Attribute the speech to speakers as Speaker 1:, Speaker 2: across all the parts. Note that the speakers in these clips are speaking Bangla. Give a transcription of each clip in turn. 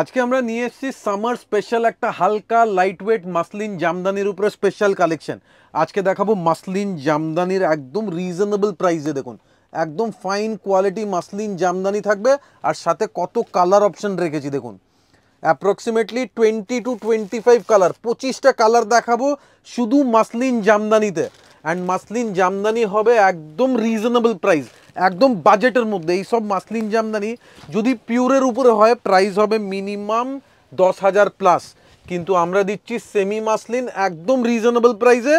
Speaker 1: আজকে আমরা নিয়ে এসেছি সামার স্পেশাল একটা হালকা লাইটওয়েট মাসলিন জামদানির উপরে স্পেশাল কালেকশন আজকে দেখাবো মাসলিন জামদানির একদম রিজনেবল প্রাইসে দেখুন একদম ফাইন কোয়ালিটি মাসলিন জামদানি থাকবে আর সাথে কত কালার অপশন রেখেছি দেখুন approximately twenty two twenty five colour পঁচিশটা কালার দেখাবো শুধু মাসলিন জামদানিতে অ্যান্ড মাসলিন জামদানি হবে একদম রিজনেবল প্রাইস একদম বাজেটের মধ্যে এই সব মাসলিন জামদানি যদি পিওরের উপরে হয় প্রাইস হবে মিনিমাম দশ হাজার প্লাস কিন্তু আমরা দিচ্ছি সেমি মাসলিন একদম রিজনেবল প্রাইসে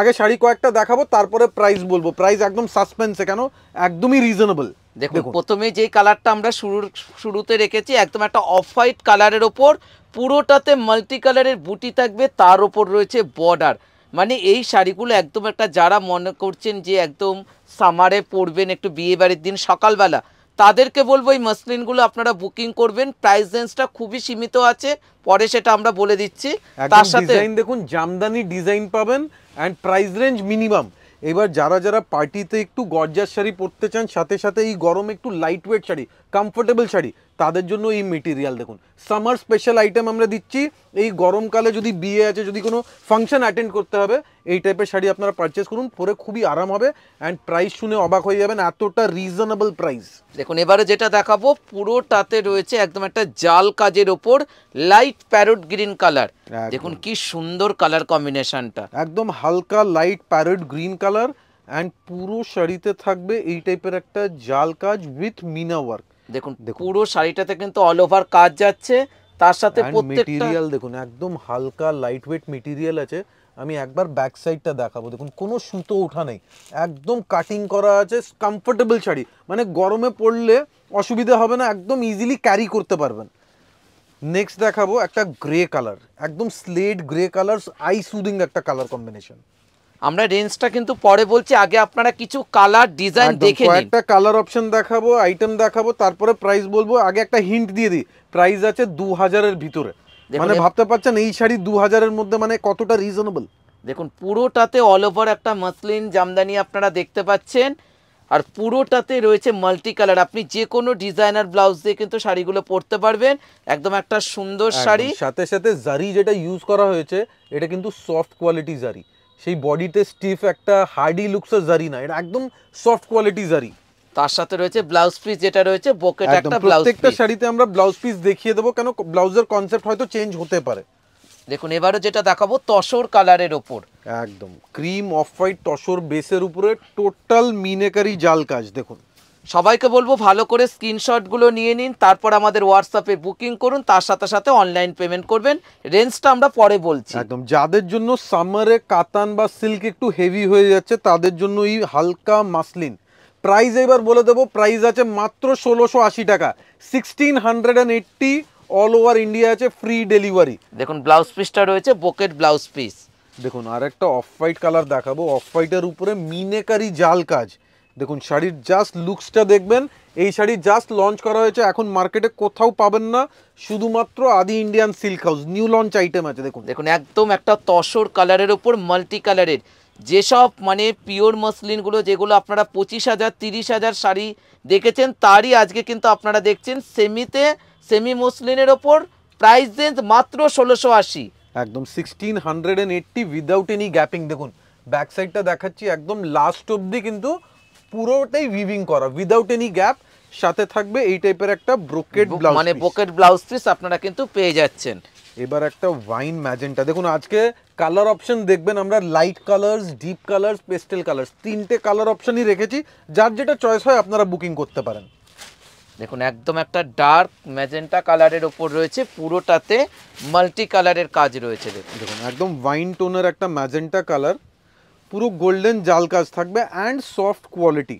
Speaker 1: আগে শাড়ি কয়েকটা দেখাবো তারপরে প্রাইস বলবো প্রাইস একদম সাসপেন্সে কেন একদমই রিজনেবল দেখো
Speaker 2: প্রথমে যে কালারটা আমরা শুরুর শুরুতে রেখেছি একদম একটা অফ হোয়াইট কালারের ওপর পুরোটাতে মাল্টি কালারের বুটি থাকবে তার ওপর রয়েছে বর্ডার মানে এই শাড়িগুলো একদম একটা যারা মনে করছেন যে একদম সামারে পরবেন একটু বিয়েবাড়ির দিন সকালবেলা তাদেরকে বলবো এই মসলিনগুলো আপনারা বুকিং করবেন প্রাইস
Speaker 1: রেঞ্জটা খুবই সীমিত আছে পরে সেটা আমরা বলে দিচ্ছি তার সাথে দেখুন জামদানি ডিজাইন পাবেন অ্যান্ড প্রাইস রেঞ্জ মিনিমাম এবার যারা যারা পার্টিতে একটু গর্জার শাড়ি পরতে চান সাথে সাথে এই গরমে একটু light weight sari comfortable sari তাদের জন্য এই মেটেরিয়াল দেখুন সামার স্পেশাল আইটেম আমরা দিচ্ছি এই গরমকালে যদি বিয়ে আছে যদি কোনো ফাংশন অ্যাটেন্ড করতে হবে এই টাইপের শাড়ি আপনারা পারচেস করুন পরে খুবই আরাম হবে অ্যান্ড প্রাইস শুনে অবাক হয়ে যাবেন এতটা রিজনেবল প্রাইস দেখুন এবারে যেটা দেখাবো পুরোটাতে রয়েছে একদম একটা জাল
Speaker 2: কাজের ওপর লাইট প্যারোট গ্রিন কালার দেখুন কি সুন্দর কালার কম্বিনেশনটা
Speaker 1: একদম হালকা light parrot green colour and পুরো শাড়িতে থাকবে এই টাইপের একটা জাল কাজ উইথ মিনা ওয়ার্ক দেখুন পুরো শাড়িটাতে কিন্তু অল ওভার কাজ যাচ্ছে তার সাথে প্রত্যেকটা দেখুন একদম হালকা লাইট ওয়েট আছে আমি একবার ব্যাক সাইডটা দেখাবো দেখুন কোনো সুতো ওঠা নেই একদম কাটিং করা আছে কমফোর্টেবল শাড়ি মানে গরমে পড়লে অসুবিধা হবে না একদম ইজিলি ক্যারি করতে পারবেন নেক্সট দেখাবো একটা গ্রে কালার একদম slate grey colour eye soothing একটা কালার কম্বিনেশন আমরা রেঞ্জটা কিন্তু পরে বলছি আগে আপনারা কিছু কালার
Speaker 2: ডিজাইন দেখে নিন একটা
Speaker 1: কালার অপশন দেখাবো আইটেম দেখাবো তারপরে প্রাইস বলবো আগে একটা হিন্ট দিয়ে দিই প্রাইস আছে 2000 এর ভিতরে মানে ভাবতে পারছেন এই শাড়ি 2000 এর মধ্যে মানে কতটা রিজনেবল দেখুন
Speaker 2: পুরোটাতে অল ওভার একটা মাসলিন জামদানি আপনারা দেখতে পাচ্ছেন আর পুরোটাতে রয়েছে মাল্টি কালার আপনি যে কোনো ডিজাইনার ব্লাউজ দিয়ে কিন্তু শাড়িগুলো পরতে পারবেন
Speaker 1: একদম একটা সুন্দর শাড়ি সাথে সাথে জারি যেটা ইউজ করা হয়েছে এটা কিন্তু সফট কোয়ালিটি জারি সেই বডিতে স্টিফ একটা হার্ডি লুকসের জারি না এটা একদম সফট কোয়ালিটি জারি তার সাথে রয়েছে ব্লাউজ পিস যেটা রয়েছে বকেট একটা ব্লাউজ প্রত্যেকটা শাড়িতে আমরা ব্লাউজ পিস দেখিয়ে দেবো কেন ব্লাউজের কনসেপ্ট হয়তো চেঞ্জ হতে পারে দেখুন এবারে যেটা দেখাবো তসর কালারের ওপর একদম ক্রিম অফ হোয়াইট তসর বেসের উপরে টোটাল মিনেকারি জাল কাজ দেখুন সবাইকে বলবো ভালো করে স্ক্রিনশটগুলো নিয়ে নিন তারপর আমাদের হোয়াটসঅ্যাপে বুকিং করুন তার সাথে সাথে অনলাইন পেমেন্ট করবেন রেঞ্জটা আমরা পরে বলছি একদম যাদের জন্য সামারে কাতান বা সিল্ক একটু হেভি হয়ে যাচ্ছে তাদের জন্য এই হালকা মাসলিন প্রাইস এবার বলে দেবো প্রাইস আছে মাত্র ষোলোশো আশি টাকা sixteen hundred and eighty all over India আছে ফ্রি ডেলিভারি দেখুন ব্লাউজ পিসটা রয়েছে বোকেট ব্লাউজ পিস দেখুন আর একটা অফ হোয়াইট কালার দেখাবো অফ হোয়াইটের উপরে মিনেকারি জাল কাজ দেখুন শাড়ির জাস্ট লুকসটা দেখবেন এই শাড়ি জাস্ট লঞ্চ করা হয়েছে এখন মার্কেটে কোথাও পাবেন না শুধুমাত্র Adi Indian silk house new launch item আছে দেখুন দেখুন
Speaker 2: একদম একটা তসর কালারের ওপর মাল্টি কালারের যেসব মানে পিওর মসলিনগুলো যেগুলো আপনারা পঁচিশ হাজার তিরিশ হাজার শাড়ি দেখেছেন তারই আজকে কিন্তু আপনারা দেখছেন সেমিতে সেমি মসলিনের
Speaker 1: ওপর প্রাইস রেঞ্জ মাত্র ষোলোশো আশি একদম sixteen hundred and eighty without any gapping দেখুন ব্যাক সাইডটা দেখাচ্ছি একদম লাস্ট অবধি কিন্তু পুরোটাই উইভিং করা উইদাউট এনি গ্যাপ সাথে থাকবে এই টাইপের একটা ব্রোকেট ব্লাউজ মানে পকেট ব্লাউজ পিস আপনারা কিন্তু পেয়ে যাচ্ছেন এবার একটা ওয়াইন ম্যাজেন্টা দেখুন আজকে কালার অপশন দেখবেন আমরা light colours deep colours pastel colours তিনটে কালার অপশনই রেখেছি যার যেটা চয়েস হয় আপনারা বুকিং করতে পারেন
Speaker 2: দেখুন একদম একটা ডার্ক ম্যাজেন্টা কালারের ওপর
Speaker 1: রয়েছে পুরোটাতে মাল্টি কালারের কাজ রয়েছে দেখুন একদম ওয়াইন টোনের একটা ম্যাজেন্টা কালার পুরো গোল্ডেন জাল কাজ থাকবে অ্যান্ড সফট কোয়ালিটি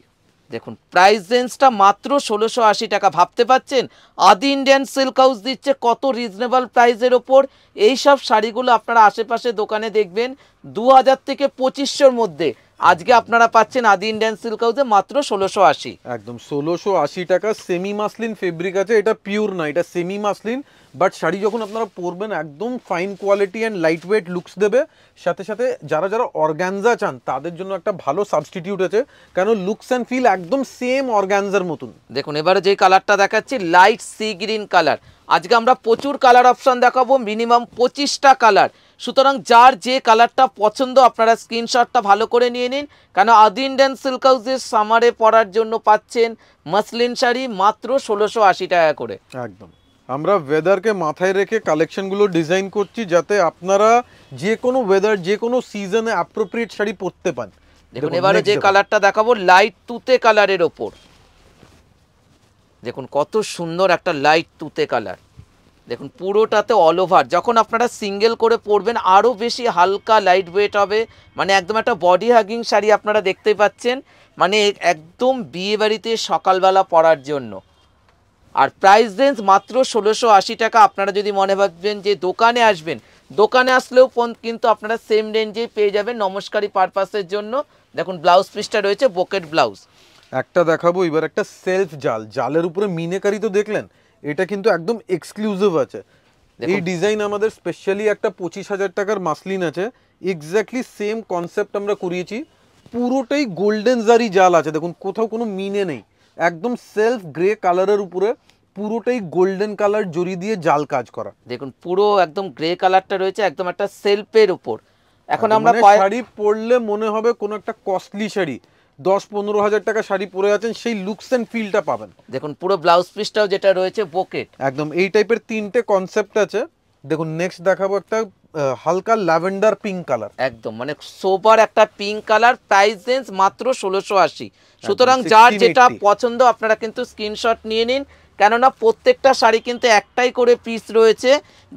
Speaker 2: দেখুন প্রাইস রেঞ্জটা মাত্র ষোলোশো আশি টাকা ভাবতে পাচ্ছেন আদি ইন্ডিয়ান সিল্ক হাউস দিচ্ছে কত রিজনেবল প্রাইসের ওপর এইসব শাড়িগুলো আপনারা আশেপাশে দোকানে দেখবেন
Speaker 1: দু হাজার থেকে পঁচিশশোর মধ্যে আজকে আপনারা পাচ্ছেন আদি ইন্ডিয়ান সিল্ক হাউসে মাত্র ষোলোশো আশি একদম ষোলোশো আশি টাকা সেমি মাসলিন ফেব্রিক আছে এটা পিওর না এটা সেমি মাসলিন বাট শাড়ি যখন আপনারা পরবেন একদম fine quality and light weight looks দেবে সাথে সাথে যারা যারা অর্গ্যানজা চান তাদের জন্য একটা ভালো সাবস্টিটিউট আছে কেন লুকস অ্যান্ড ফিল একদম সেম অর্গ্যানজার মতন
Speaker 2: দেখুন এবারে যে কালারটা দেখাচ্ছি লাইট সি গ্রিন কালার আজকে আমরা প্রচুর কালার অপশান দেখাবো মিনিমাম পঁচিশটা কালার সুতরাং যার যে কালারটা পছন্দ আপনারা স্ক্রিনশটটা ভালো করে নিয়ে নিন কেন আদিন ড্যান সিল্ক হাউসের সামারে পরার জন্য
Speaker 1: পাচ্ছেন মাসলিন শাড়ি মাত্র
Speaker 2: ষোলোশো আশি টাকা করে একদম
Speaker 1: আমরা ওয়েদারকে মাথায় রেখে কালেকশনগুলো ডিজাইন করছি যাতে আপনারা যে কোনো ওয়েদার যে কোনো সিজনে অ্যাপ্রোপ্রিয়েট শাড়ি পরতে পান দেখুন এবারে যে কালারটা দেখাবো লাইট
Speaker 2: তুতে কালারের ওপর দেখুন কত সুন্দর একটা লাইট তুতে কালার দেখুন পুরোটাতে অল ওভার যখন আপনারা সিঙ্গেল করে পরবেন আরও বেশি হালকা লাইট ওয়েট হবে মানে একদম একটা বডি হাগিং শাড়ি আপনারা দেখতে পাচ্ছেন মানে একদম বিয়েবাড়িতে সকালবেলা পরার জন্য আর প্রাইস রেঞ্জ মাত্র ষোলোশো আশি টাকা আপনারা যদি মনে ভাববেন যে দোকানে আসবেন দোকানে আসলেও ফোন কিন্তু আপনারা সেম রেঞ্জেই পেয়ে যাবেন নমস্কারী পারপাসের জন্য দেখুন ব্লাউজ পিসটা রয়েছে বোকেট ব্লাউজ
Speaker 1: একটা দেখাবো এবার একটা সেলফ জাল জালের উপরে মিনেকারি তো দেখলেন এটা কিন্তু একদম এক্সক্লুসিভ আছে এই ডিজাইন আমাদের স্পেশালি একটা পঁচিশ হাজার টাকার মাসলিন আছে এক্স্যাক্টলি সেম কনসেপ্ট আমরা করিয়েছি পুরোটাই গোল্ডেন জারি জাল আছে দেখুন কোথাও কোনো মিনে নেই একদম সেলফ গ্রে কালারের উপরে পুরোটাই গোল্ডেন কালার জড়ি দিয়ে জাল কাজ করা দেখুন পুরো
Speaker 2: একদম গ্রে কালারটা রয়েছে একদম একটা সেলফের উপর এখন আমরা মানে শাড়ি
Speaker 1: পরলে মনে হবে কোনো একটা কস্টলি শাড়ি দশ পনেরো হাজার টাকা শাড়ি পরে আছেন সেই লুকস অ্যান্ড ফিলটা পাবেন দেখুন পুরো ব্লাউজ পিসটাও যেটা রয়েছে বোকেট একদম এই টাইপের তিনটে কনসেপ্ট আছে দেখুন নেক্সট দেখাবো একটা হালকা ল্যাভেন্ডার পিঙ্ক কালার একদম মানে সোবার একটা পিঙ্ক কালার প্রাইস রেঞ্জ মাত্র ষোলোশো আশি সুতরাং যার যেটা
Speaker 2: পছন্দ আপনারা কিন্তু স্ক্রিনশট নিয়ে নিন কেননা প্রত্যেকটা শাড়ি কিন্তু একটাই করে পিস রয়েছে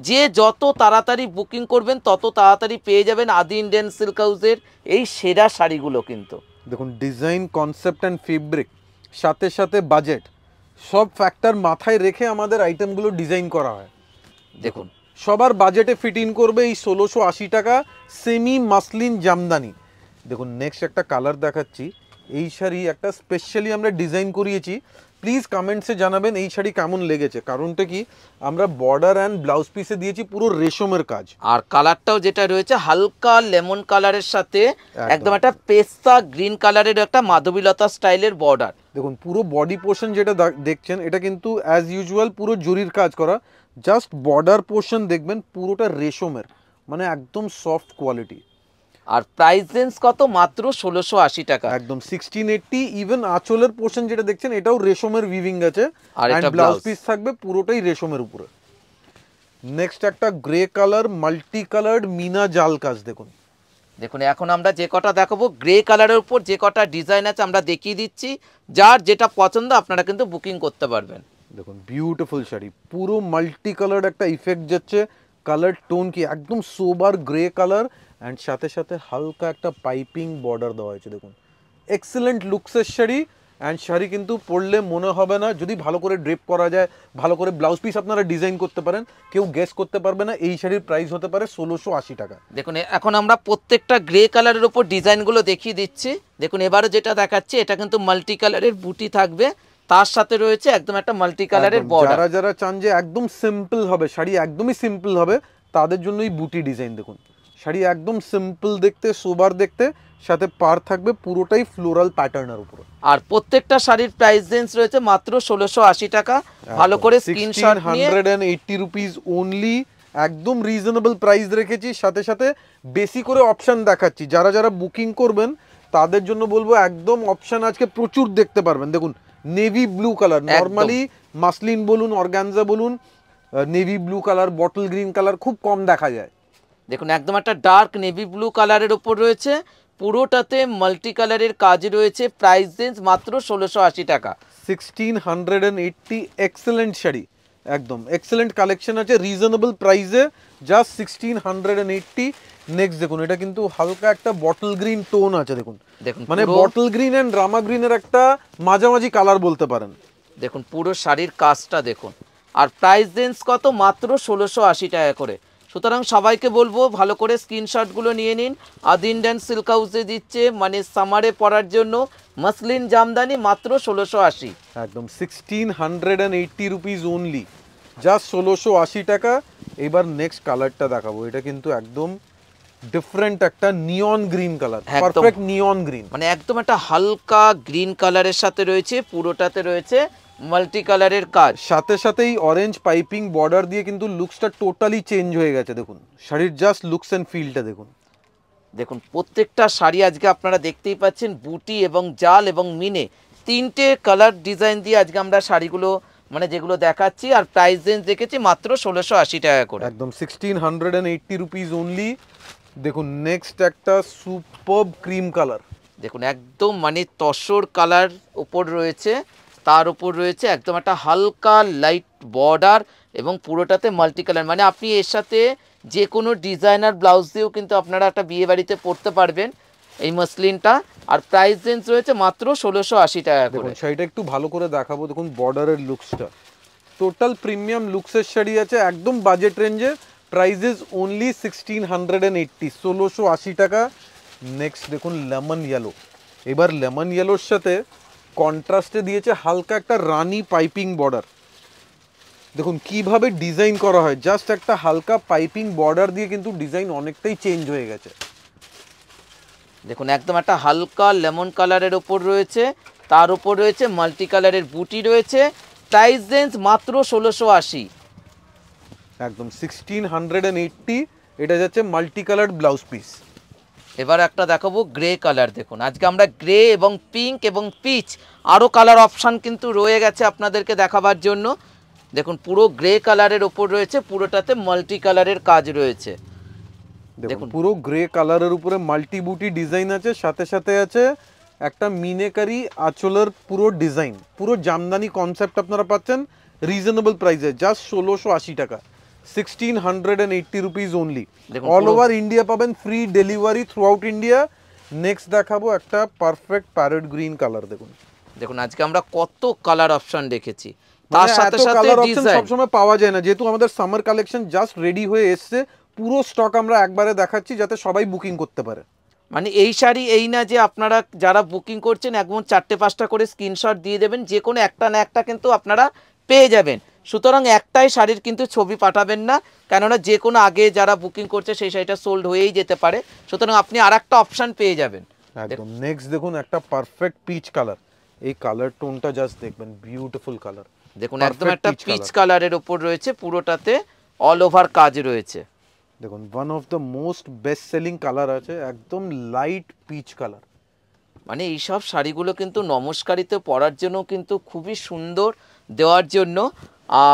Speaker 2: যে যত তাড়াতাড়ি বুকিং করবেন তত তাড়াতাড়ি পেয়ে যাবেন আদি ইন্ডিয়ান
Speaker 1: সিল্ক হাউসের এই সেরা শাড়িগুলো কিন্তু দেখুন ডিজাইন কনসেপ্ট অ্যান্ড ফেব্রিক সাথে সাথে বাজেট সব ফ্যাক্টর মাথায় রেখে আমাদের আইটেমগুলো ডিজাইন করা হয় দেখুন সবার বাজেটে ফিট ইন করবে এই ষোলোশো টাকা সেমি মাসলিন জামদানি দেখুন নেক্সট একটা কালার দেখাচ্ছি এই শাড়ি একটা স্পেশালি আমরা ডিজাইন করিয়েছি প্লিজ কমেন্টসে জানাবেন এই শাড়ি কেমন লেগেছে কারণটা কি আমরা বর্ডার অ্যান্ড ব্লাউজ পিসে দিয়েছি পুরো রেশমের কাজ
Speaker 2: আর কালারটাও যেটা রয়েছে হালকা লেমন কালারের সাথে একদম একটা পেস্তা গ্রিন কালারের একটা মাধবীলতা স্টাইলের বর্ডার
Speaker 1: দেখুন পুরো বডি পোর্শন যেটা দেখছেন এটা কিন্তু অ্যাজ ইউজুয়াল পুরো জরির কাজ করা জাস্ট বর্ডার পোর্শন দেখবেন পুরোটা রেশমের মানে একদম সফট কোয়ালিটি আর প্রাইস রেঞ্জ কত মাত্র ষোলোশো আশি টাকা একদম সিক্সটিন এইটটি ইভেন আঁচলের পোর্শন যেটা দেখছেন এটাও রেশমের উইভিং আছে আর এটা ব্লাউজ পিস থাকবে পুরোটাই রেশমের উপরে নেক্সট একটা গ্রে কালার মাল্টি কালার মিনা জাল কাজ দেখুন
Speaker 2: দেখুন এখন আমরা যে কটা দেখাবো গ্রে কালারের উপর যে কটা ডিজাইন আছে আমরা দেখিয়ে দিচ্ছি যার যেটা পছন্দ আপনারা কিন্তু বুকিং করতে পারবেন
Speaker 1: দেখুন বিউটিফুল শাড়ি পুরো মাল্টি কালার একটা ইফেক্ট যাচ্ছে কালার টোন কি একদম সোবার গ্রে কালার অ্যান্ড সাথে সাথে হালকা একটা পাইপিং বর্ডার দেওয়া হয়েছে দেখুন এক্সেলেন্ট লুকসের শাড়ি অ্যান্ড শাড়ি কিন্তু পরলে মনে হবে না যদি ভালো করে ড্রেপ করা যায় ভালো করে ব্লাউজ পিস আপনারা ডিজাইন করতে পারেন কেউ গেস করতে পারবে না এই শাড়ির প্রাইস হতে পারে ষোলোশো আশি টাকা
Speaker 2: দেখুন এখন আমরা প্রত্যেকটা গ্রে কালারের ওপর ডিজাইনগুলো দেখিয়ে দিচ্ছি দেখুন এবারে যেটা দেখাচ্ছি এটা কিন্তু মাল্টি কালারের বুটি থাকবে তার সাথে রয়েছে একদম একটা মাল্টি কালারের যারা
Speaker 1: যারা চান যে একদম সিম্পল হবে শাড়ি একদমই সিম্পল হবে তাদের জন্য এই বুটি ডিজাইন দেখুন শাড়ি একদম সিম্পল দেখতে সোবার দেখতে সাথে পার থাকবে পুরোটাই ফ্লোরাল প্যাটার্নের উপর
Speaker 2: আর প্রত্যেকটা শাড়ির প্রাইস রেঞ্জ রয়েছে মাত্র ষোলোশো আশি টাকা
Speaker 1: ভালো করে screenshot hundred and eighty rupees only একদম রিজনেবল প্রাইস রেখেছি সাথে সাথে বেশি করে অপশন দেখাচ্ছি যারা যারা বুকিং করবেন তাদের জন্য বলবো একদম অপশান আজকে প্রচুর দেখতে পারবেন দেখুন navy blue colour normally muslin বলুন অর্গানজা বলুন navy blue colour bottle green colour খুব কম দেখা যায়
Speaker 2: দেখুন একদম একটা ডার্ক নেভি ব্লু কালারের ওপর রয়েছে পুরোটাতে মাল্টি কালারের কাজ রয়েছে প্রাইস রেঞ্জ মাত্র ষোলোশো
Speaker 1: আশি টাকা sixteen hundred and eighty excellent sari একদম এক্সেলেন্ট কালেকশন আছে রিজনেবল প্রাইসে just sixteen hundred and eighty next দেখুন এটা কিন্তু হালকা একটা বটল গ্রিন টোন আছে দেখুন দেখুন মানে বটল গ্রিন অ্যান্ড রামা গ্রিনের একটা মাঝামাঝি কালার বলতে পারেন
Speaker 2: দেখুন পুরো শাড়ির কাজটা দেখুন আর প্রাইস রেঞ্জ কত মাত্র ষোলোশো আশি টাকা করে সুতরাং সবাইকে বলবো ভালো করে স্ক্রিনশটগুলো নিয়ে নিন আদিন ড্যান্ড সিল্ক হাউসে দিচ্ছে মানে সামারে পরার জন্য মাসলিন জামদানি মাত্র
Speaker 1: ষোলোশো আশি একদম sixteen hundred and eighty rupees only যা ষোলোশো আশি টাকা এবার নেক্সট কালারটা দেখাবো এটা কিন্তু একদম ডিফারেন্ট একটা neon green colour perfect neon green
Speaker 2: মানে একদম একটা হালকা গ্রিন কালারের সাথে রয়েছে
Speaker 1: পুরোটাতে রয়েছে মাল্টি কালারের কাজ সাথে সাথেই অরেঞ্জ পাইপিং বর্ডার দিয়ে কিন্তু লুকসটা টোটালি চেঞ্জ হয়ে গেছে দেখুন শাড়ির জাস্ট লুকস অ্যান্ড ফিলটা দেখুন
Speaker 2: দেখুন প্রত্যেকটা শাড়ি আজকে আপনারা দেখতেই পাচ্ছেন বুটি এবং জাল এবং মিনে তিনটে কালার ডিজাইন দিয়ে আজকে আমরা শাড়িগুলো মানে যেগুলো দেখাচ্ছি আর প্রাইস রেঞ্জ দেখেছি মাত্র
Speaker 1: ষোলোশো আশি টাকা করে একদম sixteen hundred and eighty rupees only দেখুন নেক্সট একটা সুপার ক্রিম কালার দেখুন একদম মানে তসর কালার ওপর
Speaker 2: রয়েছে তার উপর রয়েছে একদম একটা হালকা লাইট বর্ডার এবং পুরোটাতে মাল্টি কালার মানে আপনি এর সাথে যে কোনো ডিজাইনার ব্লাউজ দিয়েও কিন্তু আপনারা একটা বিয়ে বাড়িতে পরতে পারবেন এই মসলিনটা আর প্রাইস রেঞ্জ রয়েছে মাত্র ষোলোশো আশি টাকা করে
Speaker 1: সেটা একটু ভালো করে দেখাবো দেখুন বর্ডারের লুকসটা টোটাল প্রিমিয়াম লুকসের শাড়ি আছে একদম বাজেট রেঞ্জে prices only sixteen hundred and eighty ষোলোশো আশি টাকা নেক্সট দেখুন লেমন ইয়েলো এবার লেমন ইয়েলোর সাথে কন্ট্রাস্টে দিয়েছে হালকা একটা রানি পাইপিং বর্ডার দেখুন কিভাবে ডিজাইন করা হয় জাস্ট একটা হালকা পাইপিং বর্ডার দিয়ে কিন্তু ডিজাইন অনেকটাই চেঞ্জ হয়ে গেছে
Speaker 2: দেখুন একদম একটা হালকা লেমন কালারের ওপর রয়েছে তার উপর রয়েছে মাল্টি কালারের বুটি রয়েছে প্রাইস রেঞ্জ মাত্র ষোলোশো আশি
Speaker 1: একদম সিক্সটিন হান্ড্রেড অ্যান্ড এইট্টি এটা যাচ্ছে মাল্টি কালার ব্লাউজ পিস
Speaker 2: এবার একটা দেখাবো গ্রে কালার দেখুন আজকে আমরা গ্রে এবং পিঙ্ক এবং পিচ আরও কালার অপশান কিন্তু রয়ে গেছে আপনাদেরকে দেখাবার জন্য দেখুন পুরো গ্রে কালারের ওপর রয়েছে পুরোটাতে মাল্টি কালারের কাজ রয়েছে
Speaker 1: দেখুন পুরো গ্রে কালারের উপরে মাল্টি বুটি ডিজাইন আছে সাথে সাথে আছে একটা মিনেকারি আঁচলের পুরো ডিজাইন পুরো জামদানি কনসেপ্ট আপনারা পাচ্ছেন রিজনেবল প্রাইসে জাস্ট ষোলোশো আশি টাকা 1680 rupees only all over India পাবেন free delivery throughout India next দেখাবো একটা পারফেক্ট প্যারেট গ্রিন কালার দেখুন দেখুন আজকে
Speaker 2: আমরা কত কালার অপশন দেখেছি মানে তার সাথে সাথে ডিজাইন
Speaker 1: সবসময় পাওয়া যায় না যেহেতু আমাদের সামার কালেকশন জাস্ট রেডি হয়ে এসছে পুরো স্টক আমরা একবারে দেখাচ্ছি যাতে সবাই বুকিং করতে পারে মানে এই শাড়ি এই না যে আপনারা যারা বুকিং করছেন একদম চারটে পাঁচটা করে স্ক্রিনশট
Speaker 2: দিয়ে দেবেন যে কোনো একটা না একটা কিন্তু আপনারা পেয়ে যাবেন সুতরাং একটাই শাড়ির কিন্তু ছবি পাঠাবেন না কেননা যে কোনো আগে যারা বুকিং করছে সেই শাড়িটা সোল্ড হয়েই যেতে পারে সুতরাং আপনি আর
Speaker 1: একটা অপশান পেয়ে যাবেন একদম নেক্সট দেখুন একটা পারফেক্ট পিচ কালার এই কালার টোনটা জাস্ট দেখবেন বিউটিফুল কালার দেখুন একদম একটা পিচ
Speaker 2: কালারের ওপর রয়েছে পুরোটাতে অল ওভার কাজ
Speaker 1: রয়েছে দেখুন one of the most best selling colour আছে একদম লাইট পিচ কালার
Speaker 2: মানে এইসব শাড়িগুলো কিন্তু নমস্কারিতে পরার জন্য কিন্তু খুবই সুন্দর দেওয়ার জন্য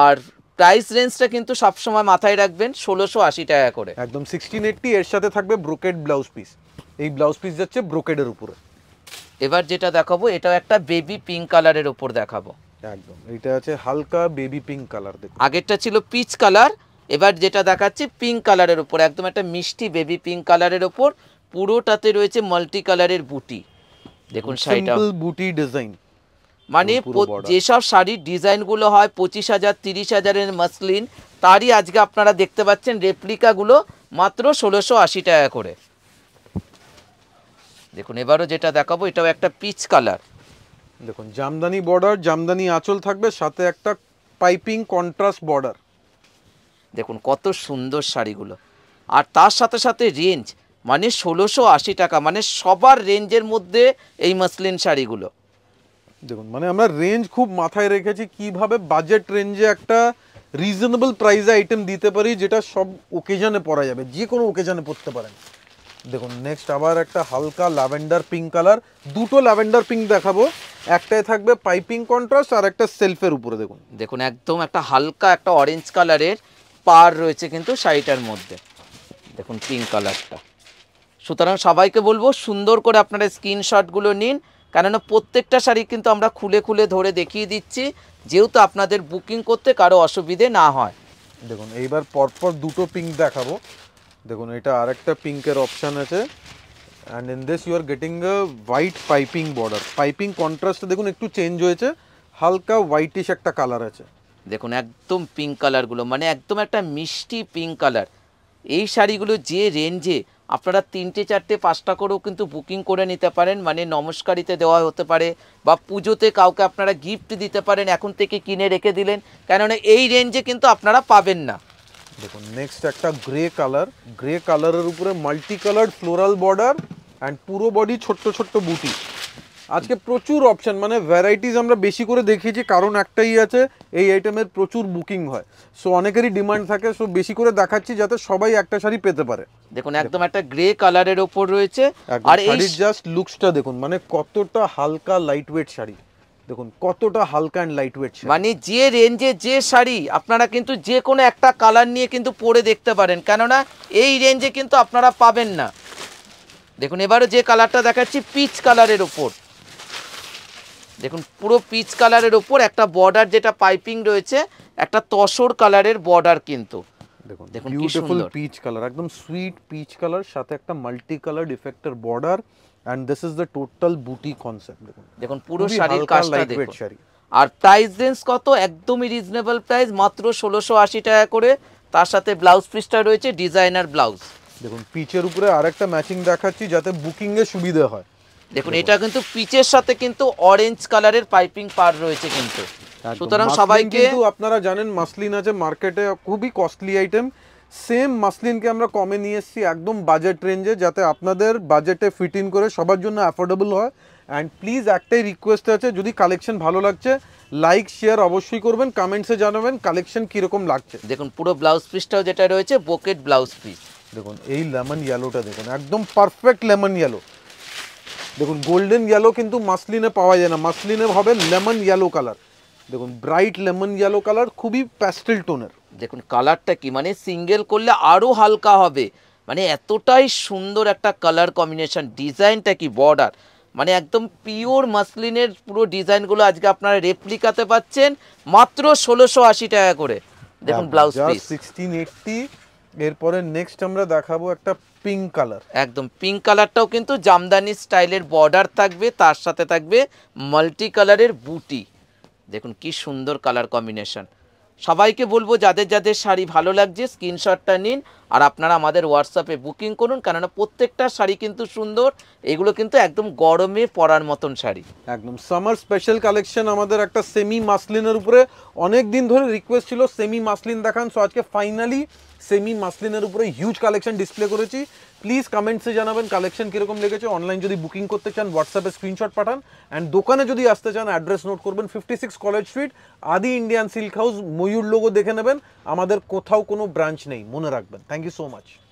Speaker 2: আর প্রাইস রেঞ্জটা কিন্তু
Speaker 1: সবসময় মাথায় রাখবেন ষোলোশো আশি টাকা করে একদম সিক্সটিন এইটটি এর সাথে থাকবে ব্রোকেড ব্লাউজ পিস এই ব্লাউজ পিস যাচ্ছে ব্রোকেডের উপরে
Speaker 2: এবার যেটা দেখাবো এটাও একটা বেবি পিঙ্ক কালারের উপর দেখাবো
Speaker 1: একদম এটা আছে হালকা বেবি পিঙ্ক কালার দেখো
Speaker 2: আগেরটা ছিল পিচ কালার এবার যেটা দেখাচ্ছি পিঙ্ক কালারের উপর একদম একটা মিষ্টি বেবি পিঙ্ক কালারের উপর পুরোটাতে রয়েছে মাল্টি কালারের বুটি
Speaker 1: দেখুন শাড়িটা বুটি ডিজাইন
Speaker 2: মানে যেসব শাড়ির ডিজাইনগুলো হয় পঁচিশ হাজার তিরিশ হাজারের মাসলিন তারই আজকে আপনারা দেখতে পাচ্ছেন রেপ্লিকাগুলো মাত্র ষোলোশো আশি টাকা করে দেখুন এবারও যেটা দেখাবো এটাও একটা পিচ কালার
Speaker 1: দেখুন জামদানি বর্ডার জামদানি আঁচল থাকবে সাথে একটা পাইপিং কন্ট্রাস্ট বর্ডার দেখুন কত সুন্দর শাড়িগুলো আর তার সাথে সাথে রেঞ্জ মানে ষোলোশো
Speaker 2: আশি টাকা মানে সবার রেঞ্জের মধ্যে এই মাসলিন শাড়িগুলো
Speaker 1: দেখুন মানে আমরা রেঞ্জ খুব মাথায় রেখেছি কিভাবে বাজেট রেঞ্জে একটা রিজনেবল প্রাইসে আইটেম দিতে পারি যেটা সব ওকেশনে পরা যাবে যে কোনো ওকেশনে পরতে পারেন দেখুন নেক্সট আবার একটা হালকা ল্যাভেন্ডার পিঙ্ক কালার দুটো ল্যাভেন্ডার পিঙ্ক দেখাবো একটাই থাকবে পাইপিং কন্ট্রাস্ট আর একটা সেলফের উপরে দেখুন
Speaker 2: দেখুন একদম একটা হালকা একটা অরেঞ্জ কালারের পার রয়েছে কিন্তু শাড়িটার মধ্যে দেখুন পিঙ্ক কালারটা সুতরাং সবাইকে বলবো সুন্দর করে আপনারা স্ক্রিনশটগুলো নিন কেননা প্রত্যেকটা শাড়ি কিন্তু আমরা খুলে খুলে ধরে দেখিয়ে দিচ্ছি যেহেতু আপনাদের বুকিং করতে কারো অসুবিধে না হয়
Speaker 1: দেখুন এইবার পরপর দুটো পিঙ্ক দেখাবো দেখুন এটা আরেকটা পিঙ্কের অপশান আছে and in this you are getting white piping border piping কন্ট্রাস্টটা দেখুন একটু চেঞ্জ হয়েছে হালকা হোয়াইটিশ একটা কালার আছে দেখুন
Speaker 2: একদম পিঙ্ক কালারগুলো মানে একদম একটা মিষ্টি পিঙ্ক কালার এই শাড়িগুলো যে রেঞ্জে আপনারা তিনটে চারটে পাঁচটা করেও কিন্তু বুকিং করে নিতে পারেন মানে নমস্কারিতে দেওয়া হতে পারে বা পুজোতে কাউকে আপনারা গিফট দিতে পারেন এখন থেকে কিনে রেখে দিলেন কেননা এই রেঞ্জে কিন্তু আপনারা পাবেন না
Speaker 1: দেখুন নেক্সট একটা গ্রে কালার গ্রে কালারের উপরে multi colour floral border and পুরো বডি ছোট্ট ছোট্ট বুটি আজকে প্রচুর অপশন মানে ভ্যারাইটিস আমরা বেশি করে দেখিয়েছি কারণ একটাই আছে এই আইটেমের প্রচুর বুকিং হয় সো অনেকেরই ডিমান্ড থাকে সো বেশি করে দেখাচ্ছি যাতে সবাই একটা শাড়ি পেতে পারে দেখুন একদম একটা গ্রে কালারের ওপর রয়েছে আর এই জাস্ট লুকসটা দেখুন মানে কতটা হালকা লাইট ওয়েট শাড়ি দেখুন কতটা হালকা অ্যান্ড লাইট ওয়েট মানে যে রেঞ্জে
Speaker 2: যে শাড়ি আপনারা কিন্তু যে কোনো একটা কালার নিয়ে কিন্তু পরে দেখতে পারেন কেননা এই রেঞ্জে কিন্তু আপনারা পাবেন না দেখুন এবারও যে কালারটা দেখাচ্ছি পিচ কালারের ওপর দেখুন পুরো পিচ কালারের ওপর একটা বর্ডার যেটা পাইপিং রয়েছে একটা তসর কালারের বর্ডার কিন্তু
Speaker 1: দেখুন দেখুন পিচ কালার একদম সুইট পিচ কালার সাথে একটা border is the total concept দেখুন দেখুন পুরো শাড়ির
Speaker 2: আর কত একদমই প্রাইস মাত্র ষোলোশো আশি টাকা করে তার সাথে ব্লাউজ রয়েছে ডিজাইনার ব্লাউজ
Speaker 1: দেখুন পিচের উপরে আরেকটা ম্যাচিং দেখাচ্ছি যাতে বুকিং এর সুবিধা হয় দেখুন
Speaker 2: এটা কিন্তু পিচের সাথে কিন্তু অরেঞ্জ কালারের পাইপিং পার রয়েছে কিন্তু সুতরাং সবাইকে কিন্তু
Speaker 1: আপনারা জানেন মাসলিন আছে মার্কেটে খুবই কস্টলি আইটেম সেম মাসলিনকে আমরা কমে নিয়ে এসেছি একদম বাজেট রেঞ্জে যাতে আপনাদের বাজেটে ফিট ইন করে সবার জন্য অ্যাফোর্ডেবল হয় অ্যান্ড প্লিজ একটাই রিকোয়েস্ট আছে যদি কালেকশন ভালো লাগছে লাইক শেয়ার অবশ্যই করবেন কমেন্টসে জানাবেন কালেকশন কীরকম লাগছে দেখুন পুরো ব্লাউজ পিসটাও যেটা রয়েছে বোকেট ব্লাউজ পিস দেখুন এই লেমন ইয়েলোটা দেখুন একদম পারফেক্ট লেমন ইয়েলো দেখুন গোল্ডেন ইয়েলো কিন্তু মাসলিনে পাওয়া যায় না মাসলিনে হবে লেমন ইয়েলো কালার দেখুন ব্রাইট লেমন ইয়েলো কালার খুবই প্যাস্টেল টোনের
Speaker 2: দেখুন কালারটা কি মানে সিঙ্গেল করলে আরও হালকা হবে মানে এতটাই সুন্দর একটা কালার কম্বিনেশন ডিজাইনটা কি বর্ডার মানে একদম পিওর মাসলিনের পুরো ডিজাইনগুলো আজকে আপনারা রেপ্লিকাতে পাচ্ছেন মাত্র ষোলোশো আশি টাকা করে দেখুন ব্লাউজ
Speaker 1: সিক্সটিন এইটটি এরপরে নেক্সট আমরা দেখাবো একটা পিঙ্ক কালার একদম পিঙ্ক কালারটাও
Speaker 2: কিন্তু জামদানি স্টাইলের বর্ডার থাকবে তার সাথে থাকবে মাল্টি কালারের বুটি দেখুন কি সুন্দর কালার কম্বিনেশন সবাইকে বলবো যাদের যাদের শাড়ি ভালো লাগছে স্ক্রিনশটটা নিন আর আপনারা আমাদের হোয়াটসঅ্যাপে বুকিং করুন কেননা প্রত্যেকটা শাড়ি কিন্তু
Speaker 1: সুন্দর এগুলো কিন্তু একদম গরমে পরার মতন শাড়ি একদম সামার স্পেশাল কালেকশন আমাদের একটা সেমি মাসলিনের উপরে অনেক দিন ধরে রিকোয়েস্ট ছিল সেমি মাসলিন দেখান সো আজকে ফাইনালি সেমি মাসলিনের উপরে হিউজ কালেকশন ডিসপ্লে করেছি প্লিজ কমেন্টসে জানাবেন কালেকশন কীরকম লেগেছে অনলাইন যদি বুকিং করতে চান হোয়াটসঅ্যাপে স্ক্রিনশট পাঠান অ্যান্ড দোকানে যদি আসতে চান অ্যাড্রেস নোট করবেন fifty six College Street Adi Indian silk House ময়ূর লোগো দেখে নেবেন আমাদের কোথাও কোনো ব্রাঞ্চ নেই মনে রাখবেন থ্যাংক ইউ সো মাচ